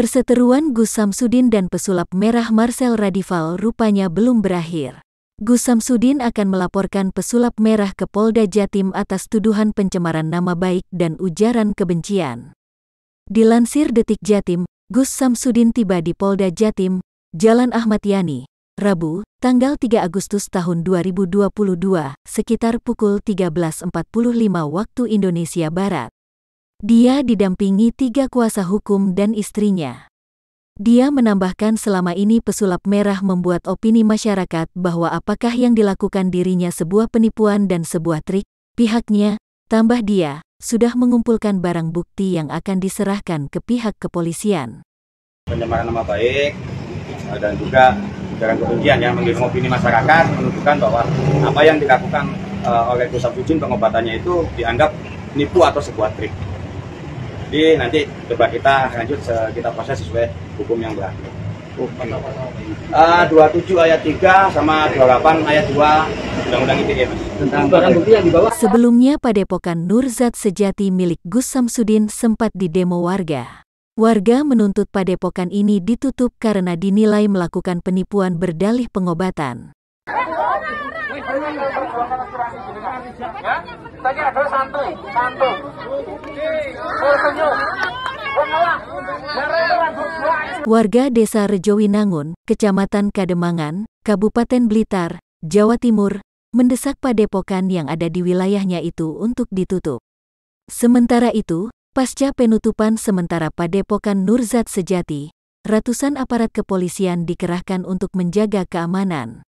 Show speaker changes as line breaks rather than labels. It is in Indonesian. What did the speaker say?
Perseteruan Gus Samsudin dan pesulap merah Marcel Radival rupanya belum berakhir. Gus Samsudin akan melaporkan pesulap merah ke Polda Jatim atas tuduhan pencemaran nama baik dan ujaran kebencian. Dilansir Detik Jatim, Gus Samsudin tiba di Polda Jatim, Jalan Ahmad Yani, Rabu, tanggal 3 Agustus tahun 2022, sekitar pukul 13.45 waktu Indonesia Barat. Dia didampingi tiga kuasa hukum dan istrinya. Dia menambahkan selama ini pesulap merah membuat opini masyarakat bahwa apakah yang dilakukan dirinya sebuah penipuan dan sebuah trik, pihaknya, tambah dia, sudah mengumpulkan barang bukti yang akan diserahkan ke pihak kepolisian.
Penyemaran nama baik eh, dan juga ujaran kebencian yang menggiring opini masyarakat menunjukkan bahwa apa yang dilakukan eh, oleh Gus ujin pengobatannya itu dianggap nipu atau sebuah trik. Jadi nanti coba kita lanjut eh, kita proses sesuai hukum yang berlaku. Okay. Uh, 27 ayat 3 sama 28 ayat 2 Undang-Undang ITE Mas. Tentang barang bukti yang dibawa.
Sebelumnya Padepokan Nurzat Sejati milik Gus Samsudin sempat didemo warga. Warga menuntut padepokan ini ditutup karena dinilai melakukan penipuan berdalih pengobatan. Ya, ada Warga Desa Rejowinangun, Kecamatan Kademangan, Kabupaten Blitar, Jawa Timur, mendesak padepokan yang ada di wilayahnya itu untuk ditutup. Sementara itu, pasca penutupan sementara padepokan Nurzat Sejati, ratusan aparat kepolisian dikerahkan untuk menjaga keamanan.